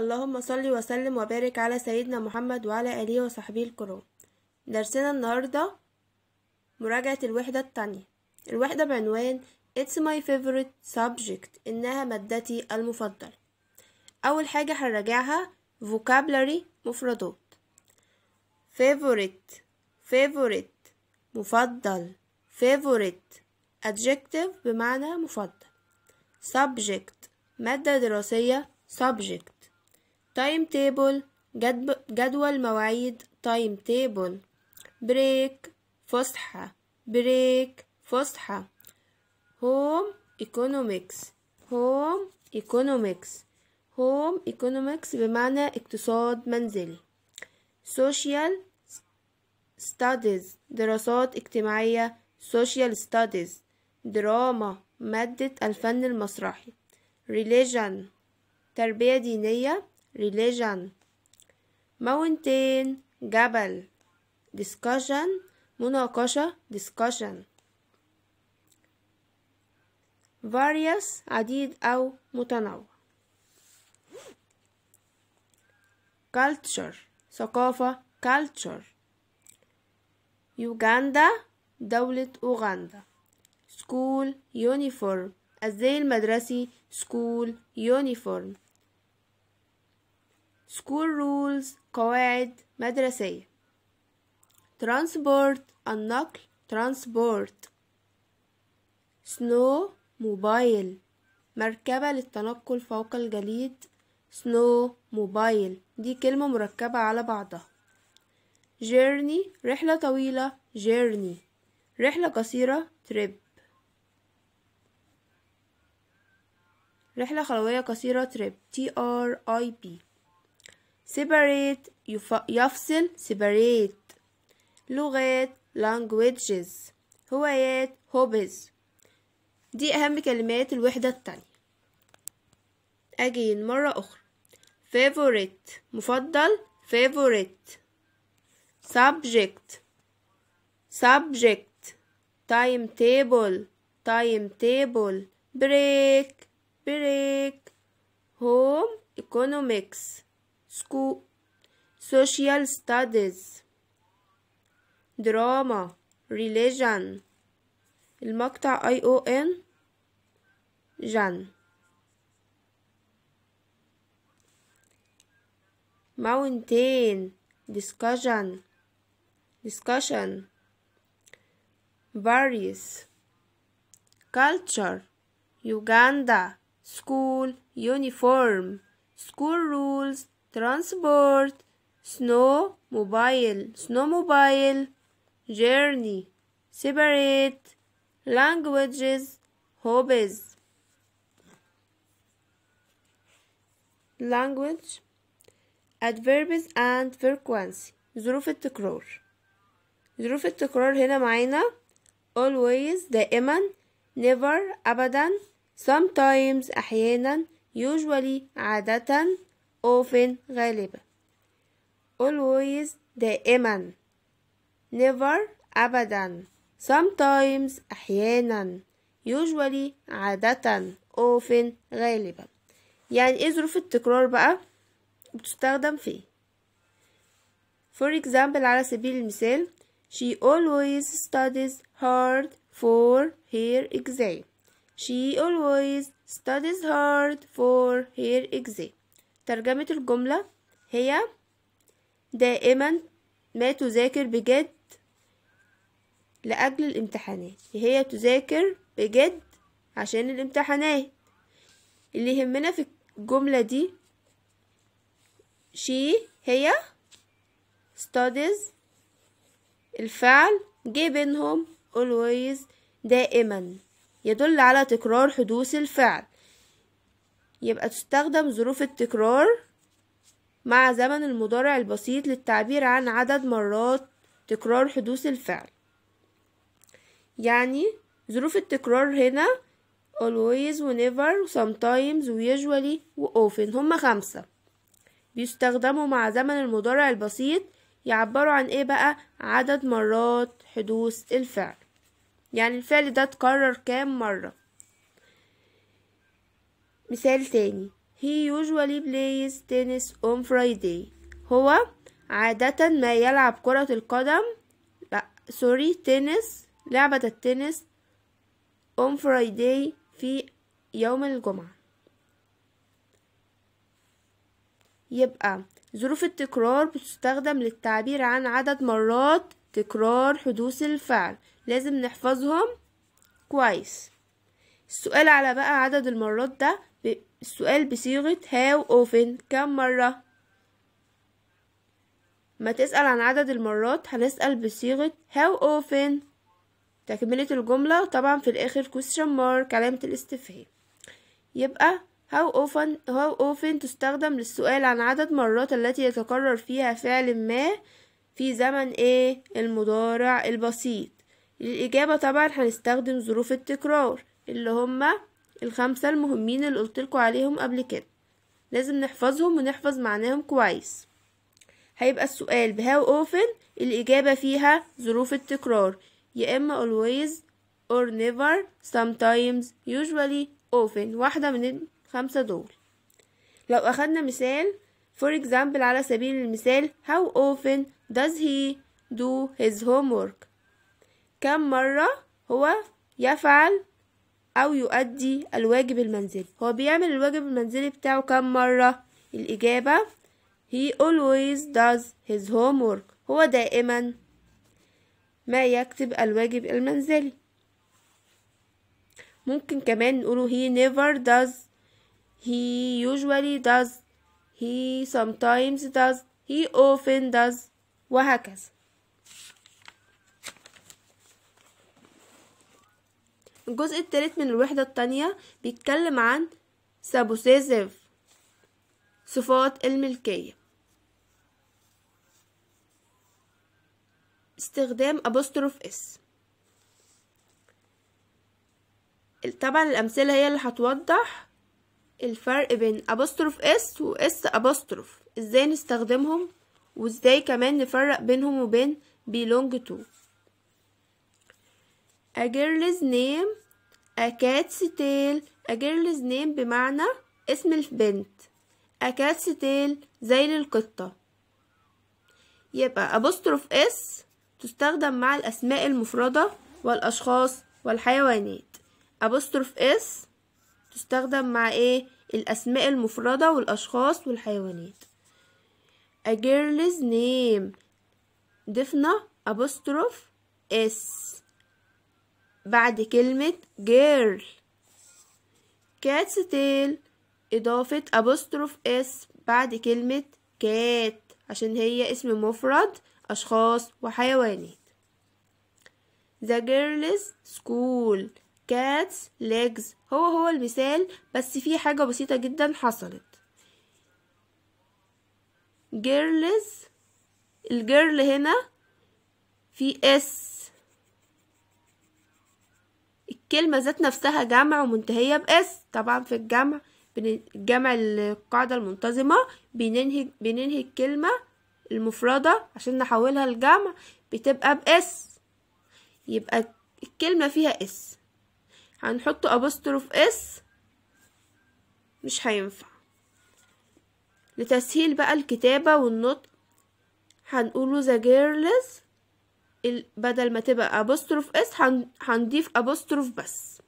اللهم صل وسلم وبارك على سيدنا محمد وعلى آله وصحبه الكرام درسنا النهاردة مراجعة الوحدة التانية الوحدة بعنوان It's my favorite subject إنها مادتي المفضلة أول حاجة هنراجعها vocabulary مفردات favorite favorite مفضل favorite adjective بمعنى مفضل subject مادة دراسية subject تايم تيبل جدول مواعيد تايم تيبل بريك فسحة بريك فسحة هوم ايكونومكس هوم ايكونومكس هوم ايكونومكس بمعنى اقتصاد منزلي سوشيال ستاديز دراسات اجتماعية سوشيال ستاديز دراما مادة الفن المسرحي ريليجن تربية دينية religion mountain جبل discussion مناقشة discussion various عديد أو متنوع culture ثقافة culture يوغندا دولة أوغندا school uniform الزي المدرسي school uniform school rules قواعد مدرسية transport النقل transport snow موبايل مركبة للتنقل فوق الجليد snow موبايل دي كلمة مركبة على بعضها journey رحلة طويلة journey رحلة قصيرة trip رحلة خلوية قصيرة trip T R I P separate يفصل separate لغات languages هوايات hobbies دي أهم كلمات الوحدة التانية أجين مرة أخرى favorite مفضل favorite subject subject timetable timetable break break home economics school, social studies drama religion المقطع اي او ان جن mountain discussion discussion various culture Uganda school uniform school rules transport snowmobile snowmobile journey separate languages hobbies language adverbs and frequency ظروف التكرار ظروف التكرار هنا معانا always دائما never ابدا sometimes احيانا usually عاده often غالب always دائما never أبدا sometimes أحيانا usually عادة often غالبا يعني ايه ظروف التكرار بقى بتستخدم فيه for example على سبيل المثال she always studies hard for her exam she always studies hard for her exam ترجمة الجملة هي دائما ما تذاكر بجد لأجل الامتحانات هي تذاكر بجد عشان الامتحانات اللي يهمنا في الجملة دي شي هي studies الفعل جه بينهم always دائما يدل على تكرار حدوث الفعل يبقى تستخدم ظروف التكرار مع زمن المضارع البسيط للتعبير عن عدد مرات تكرار حدوث الفعل يعني ظروف التكرار هنا always و never و sometimes و usually و often هما خمسة بيستخدموا مع زمن المضارع البسيط يعبروا عن ايه بقى عدد مرات حدوث الفعل يعني الفعل ده اتكرر كام مرة مثال تاني he usually plays tennis on Friday هو عادة ما يلعب كرة القدم لا سوري تنس لعبة التنس on Friday في يوم الجمعة يبقى ظروف التكرار بتستخدم للتعبير عن عدد مرات تكرار حدوث الفعل لازم نحفظهم كويس السؤال على بقى عدد المرات ده السؤال بصيغة هاو أوفن كم مرة ما تسأل عن عدد المرات هنسأل بصيغة هاو أوفن تكملة الجملة طبعا في الآخر question mark علامة الاستفهام يبقى how often how often تستخدم للسؤال عن عدد مرات التي يتكرر فيها فعل ما في زمن ايه المضارع البسيط للإجابة طبعا هنستخدم ظروف التكرار اللي هما الخمسة المهمين اللي قلتلكوا عليهم قبل كده لازم نحفظهم ونحفظ معناهم كويس هيبقى السؤال بهاو اوفن الإجابة فيها ظروف التكرار يا إما always or never sometimes usually often واحدة من الخمسة دول لو أخدنا مثال for example على سبيل المثال how often does he do his homework كم مرة هو يفعل أو يؤدي الواجب المنزلي هو بيعمل الواجب المنزلي بتاعه كم مرة الإجابة he always does his homework هو دائما ما يكتب الواجب المنزلي ممكن كمان نقوله he never does he usually does he sometimes does he often does وهكذا الجزء الثالث من الوحدة التانية بيتكلم عن سابوسيزيف صفات الملكية استخدام أبوستروف اس طبعا الأمثلة هي اللي هتوضح الفرق بين أبوستروف اس وإس أبوستروف ازاي نستخدمهم وازاي كمان نفرق بينهم وبين بيلونج تو A girl's name A cat's tail A girl's name بمعنى اسم البنت A cat's tail زي للقطة يبقى apostrophe s تستخدم مع الأسماء المفردة والأشخاص والحيوانات apostrophe s تستخدم مع ايه الأسماء المفردة والأشخاص والحيوانات A girl's name ضفنا apostrophe s بعد كلمة girl cat's tail إضافة أبوستروف اس بعد كلمة كات عشان هي اسم مفرد أشخاص وحيوانات The girls school cats legs هو هو المثال بس في حاجة بسيطة جدا حصلت girls الجيرل هنا في اس كلمة ذات نفسها جمع ومنتهية بإس طبعا في الجمع الجمع القاعدة المنتظمة بننهي بننهي الكلمة المفردة عشان نحولها لجمع بتبقى بإس يبقى الكلمة فيها إس هنحط أبوستروف إس مش هينفع لتسهيل بقى الكتابة والنطق هنقوله the girls بدل ما تبقى أبوستروف إس هنضيف أبوستروف بس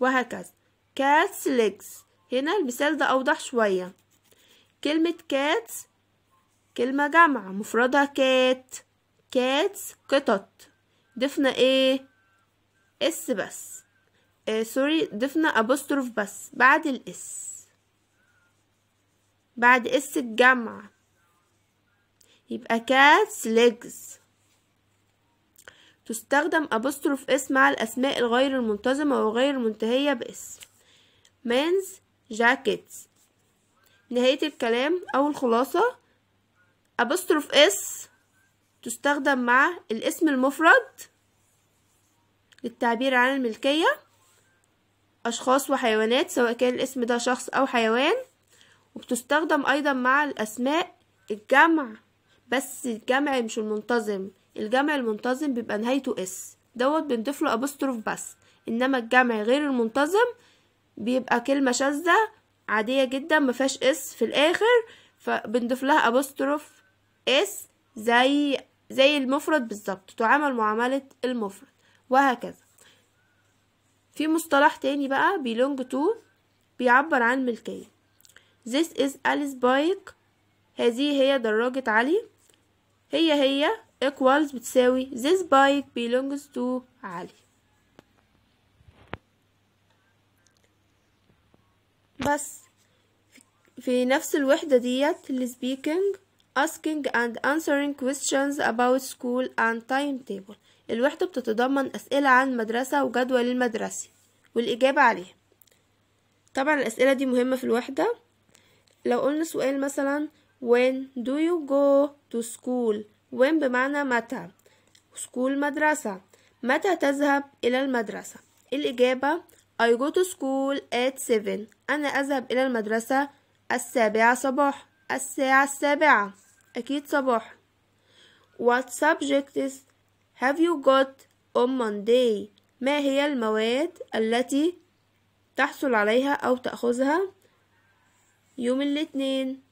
وهكذا cats legs هنا المثال ده أوضح شوية كلمة cats كلمة جامعة مفردها كات كاتس قطط ضفنا ايه اس بس آه سوري ضفنا ابوستروف بس بعد الاس بعد اس الجمع يبقى cats legs تستخدم apostrophe اس مع الأسماء الغير المنتظمة وغير المنتهية باسم men's jackets نهاية الكلام أو الخلاصة apostrophe اس تستخدم مع الاسم المفرد للتعبير عن الملكية أشخاص وحيوانات سواء كان الاسم ده شخص أو حيوان وبتستخدم أيضا مع الأسماء الجمع بس الجمع مش المنتظم الجمع المنتظم بيبقى نهايته اس دوت بنضيف له ابوستروف بس انما الجمع غير المنتظم بيبقى كلمه شاذه عاديه جدا ما فيهاش اس في الاخر فبنضيف لها ابوستروف اس زي زي المفرد بالظبط تعامل معامله المفرد وهكذا في مصطلح تاني بقى بيلونج تو بيعبر عن ملكيه this is Alice Bike هذه هي دراجة علي هي هي equals بتساوي this bike belongs to علي بس في نفس الوحدة ديت speaking asking and answering questions about school and timetable الوحدة بتتضمن أسئلة عن المدرسة وجدول المدرسي والإجابة عليها طبعا الأسئلة دي مهمة في الوحدة لو قلنا سؤال مثلا when do you go to school when بمعنى متى school مدرسة متى تذهب إلى المدرسة الإجابة I go to school at seven أنا أذهب إلى المدرسة السابعة صباح الساعة السابعة أكيد صباح What subjects have you got on Monday ما هي المواد التي تحصل عليها أو تأخذها يوم الاثنين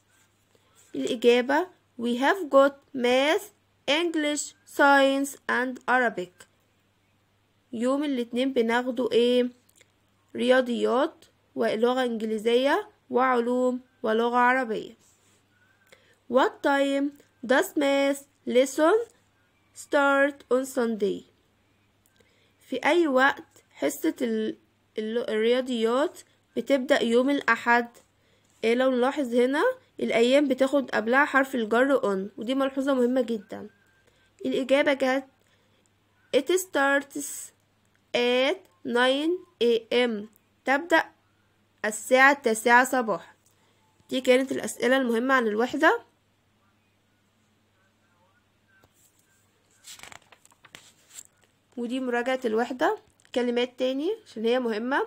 الإجابة We have got math, English, science and Arabic يوم الاثنين بناخده ايه رياضيات ولغة انجليزية وعلوم ولغة عربية What time does math lesson start on Sunday في أي وقت حصة الرياضيات بتبدأ يوم الأحد إيه لو نلاحظ هنا الأيام بتاخد قبلها حرف الجر on ودي ملحوظة مهمة جدا الإجابة كانت It starts at 9 a.m. تبدأ الساعة التاسعة صباحا دي كانت الأسئلة المهمة عن الوحدة ودي مراجعة الوحدة كلمات تاني عشان هي مهمة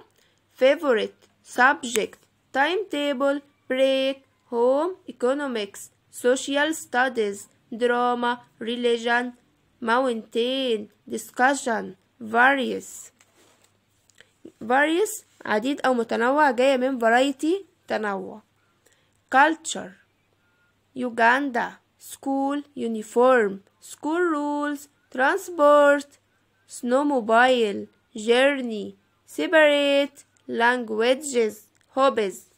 favorite subject timetable break home economics, social studies, drama, religion, mountain, discussion, various. various عديد أو متنوع جاية من variety تنوع. culture Uganda school uniform school rules transport snowmobile journey separate languages hobbies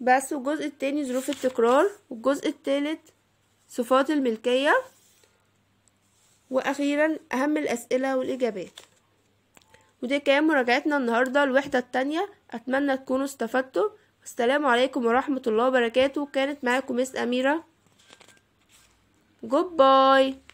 بس والجزء التاني ظروف التكرار والجزء التالت صفات الملكية وأخيرا أهم الأسئلة والإجابات ودي كان مراجعتنا النهاردة الوحدة التانية أتمنى تكونوا استفدتوا السلام عليكم ورحمة الله وبركاته كانت معاكم مس أميرة جود باي